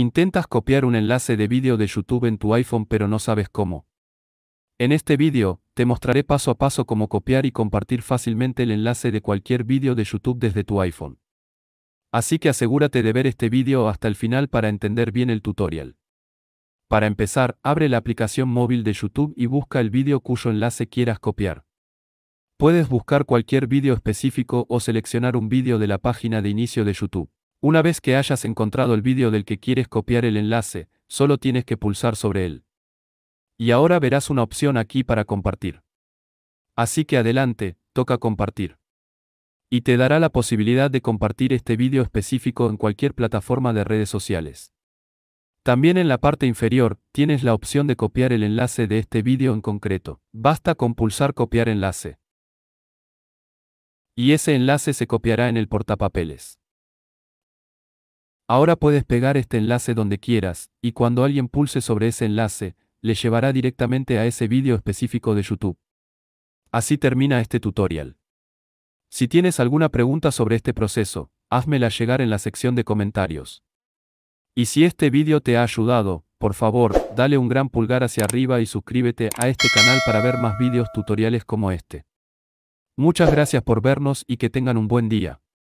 Intentas copiar un enlace de vídeo de YouTube en tu iPhone pero no sabes cómo. En este vídeo, te mostraré paso a paso cómo copiar y compartir fácilmente el enlace de cualquier vídeo de YouTube desde tu iPhone. Así que asegúrate de ver este vídeo hasta el final para entender bien el tutorial. Para empezar, abre la aplicación móvil de YouTube y busca el vídeo cuyo enlace quieras copiar. Puedes buscar cualquier vídeo específico o seleccionar un vídeo de la página de inicio de YouTube. Una vez que hayas encontrado el vídeo del que quieres copiar el enlace, solo tienes que pulsar sobre él. Y ahora verás una opción aquí para compartir. Así que adelante, toca compartir. Y te dará la posibilidad de compartir este vídeo específico en cualquier plataforma de redes sociales. También en la parte inferior, tienes la opción de copiar el enlace de este vídeo en concreto. Basta con pulsar copiar enlace. Y ese enlace se copiará en el portapapeles. Ahora puedes pegar este enlace donde quieras, y cuando alguien pulse sobre ese enlace, le llevará directamente a ese vídeo específico de YouTube. Así termina este tutorial. Si tienes alguna pregunta sobre este proceso, házmela llegar en la sección de comentarios. Y si este vídeo te ha ayudado, por favor, dale un gran pulgar hacia arriba y suscríbete a este canal para ver más vídeos tutoriales como este. Muchas gracias por vernos y que tengan un buen día.